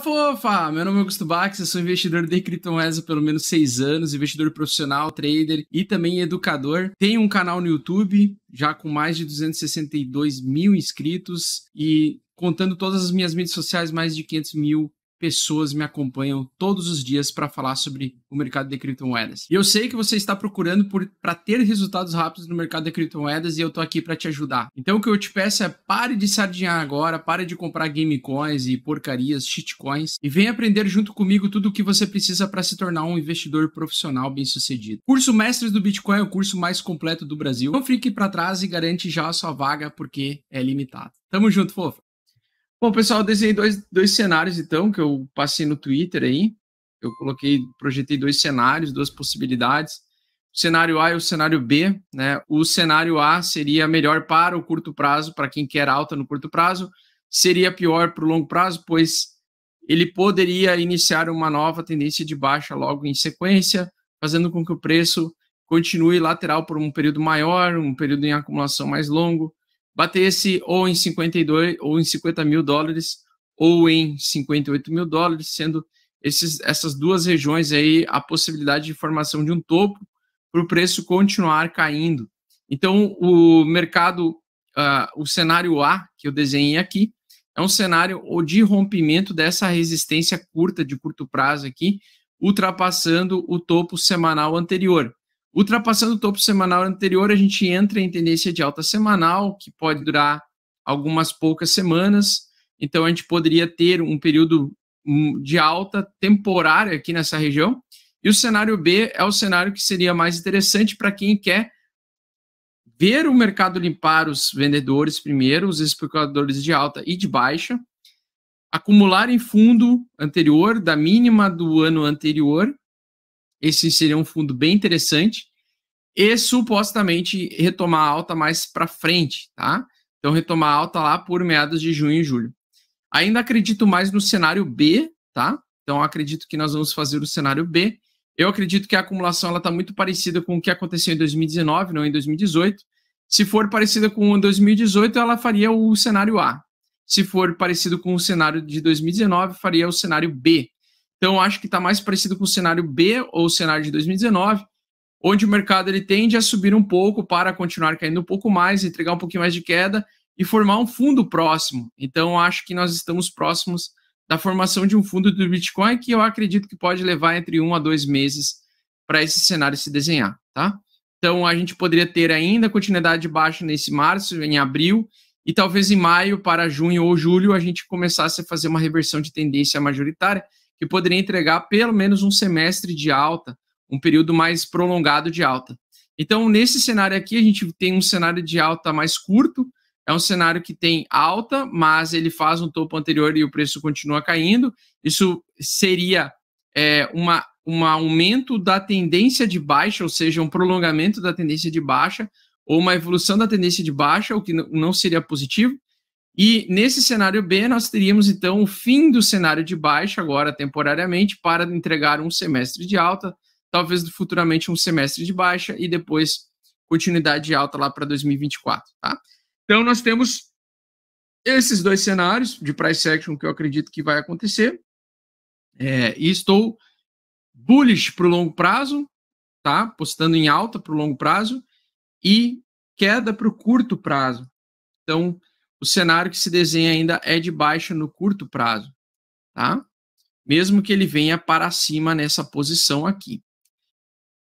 fofa! Meu nome é Augusto Bax, eu sou investidor de criptomoedas há pelo menos seis anos, investidor profissional, trader e também educador. Tenho um canal no YouTube, já com mais de 262 mil inscritos e contando todas as minhas mídias sociais, mais de 500 mil pessoas me acompanham todos os dias para falar sobre o mercado de criptomoedas. E eu sei que você está procurando para ter resultados rápidos no mercado de criptomoedas e eu estou aqui para te ajudar. Então o que eu te peço é pare de sardinhar agora, pare de comprar gamecoins e porcarias, shitcoins e venha aprender junto comigo tudo o que você precisa para se tornar um investidor profissional bem-sucedido. Curso Mestres do Bitcoin é o curso mais completo do Brasil. Não fique para trás e garante já a sua vaga porque é limitado. Tamo junto, fofa. Bom, pessoal, eu desenhei dois, dois cenários, então, que eu passei no Twitter aí. Eu coloquei, projetei dois cenários, duas possibilidades. O cenário A e o cenário B, né? O cenário A seria melhor para o curto prazo, para quem quer alta no curto prazo, seria pior para o longo prazo, pois ele poderia iniciar uma nova tendência de baixa logo em sequência, fazendo com que o preço continue lateral por um período maior, um período em acumulação mais longo, batesse ou em 52 ou em 50 mil dólares ou em 58 mil dólares, sendo esses, essas duas regiões aí a possibilidade de formação de um topo para o preço continuar caindo. Então, o mercado, uh, o cenário A que eu desenhei aqui, é um cenário de rompimento dessa resistência curta de curto prazo aqui, ultrapassando o topo semanal anterior. Ultrapassando o topo semanal anterior, a gente entra em tendência de alta semanal, que pode durar algumas poucas semanas. Então, a gente poderia ter um período hum, de alta temporária aqui nessa região. E o cenário B é o cenário que seria mais interessante para quem quer ver o mercado limpar os vendedores primeiro, os especuladores de alta e de baixa, acumular em fundo anterior, da mínima do ano anterior, esse seria um fundo bem interessante. E supostamente retomar alta mais para frente, tá? Então retomar alta lá por meados de junho e julho. Ainda acredito mais no cenário B, tá? Então acredito que nós vamos fazer o cenário B. Eu acredito que a acumulação ela está muito parecida com o que aconteceu em 2019, não em 2018. Se for parecida com 2018, ela faria o cenário A. Se for parecido com o cenário de 2019, faria o cenário B. Então, acho que está mais parecido com o cenário B ou o cenário de 2019, onde o mercado ele tende a subir um pouco para continuar caindo um pouco mais, entregar um pouquinho mais de queda e formar um fundo próximo. Então, acho que nós estamos próximos da formação de um fundo do Bitcoin que eu acredito que pode levar entre um a dois meses para esse cenário se desenhar, tá? Então, a gente poderia ter ainda continuidade de baixa nesse março, em abril, e talvez em maio para junho ou julho a gente começasse a fazer uma reversão de tendência majoritária, que poderia entregar pelo menos um semestre de alta, um período mais prolongado de alta. Então, nesse cenário aqui, a gente tem um cenário de alta mais curto, é um cenário que tem alta, mas ele faz um topo anterior e o preço continua caindo. Isso seria é, uma, um aumento da tendência de baixa, ou seja, um prolongamento da tendência de baixa, ou uma evolução da tendência de baixa, o que não seria positivo. E nesse cenário B, nós teríamos então o fim do cenário de baixa, agora temporariamente, para entregar um semestre de alta, talvez futuramente um semestre de baixa e depois continuidade de alta lá para 2024. Tá? Então, nós temos esses dois cenários de price action que eu acredito que vai acontecer. É, e estou bullish para o longo prazo, tá? postando em alta para o longo prazo e queda para o curto prazo. Então, o cenário que se desenha ainda é de baixa no curto prazo, tá? Mesmo que ele venha para cima nessa posição aqui.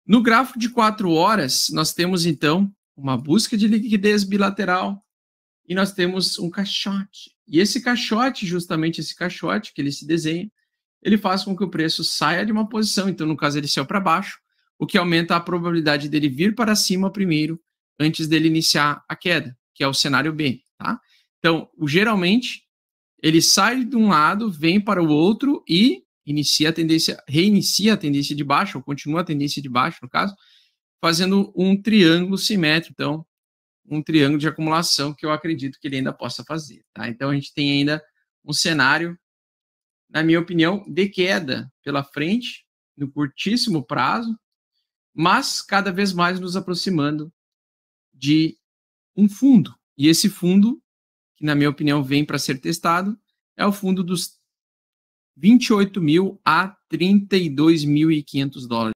No gráfico de 4 horas, nós temos então uma busca de liquidez bilateral e nós temos um caixote. E esse caixote, justamente esse caixote que ele se desenha, ele faz com que o preço saia de uma posição, então no caso ele saiu para baixo, o que aumenta a probabilidade dele vir para cima primeiro antes dele iniciar a queda, que é o cenário B, tá? Então, o, geralmente, ele sai de um lado, vem para o outro e inicia a tendência, reinicia a tendência de baixo, ou continua a tendência de baixo, no caso, fazendo um triângulo simétrico. Então, um triângulo de acumulação que eu acredito que ele ainda possa fazer. Tá? Então, a gente tem ainda um cenário, na minha opinião, de queda pela frente, no curtíssimo prazo, mas cada vez mais nos aproximando de um fundo. E esse fundo que na minha opinião vem para ser testado, é o fundo dos 28 mil a 32.500 dólares.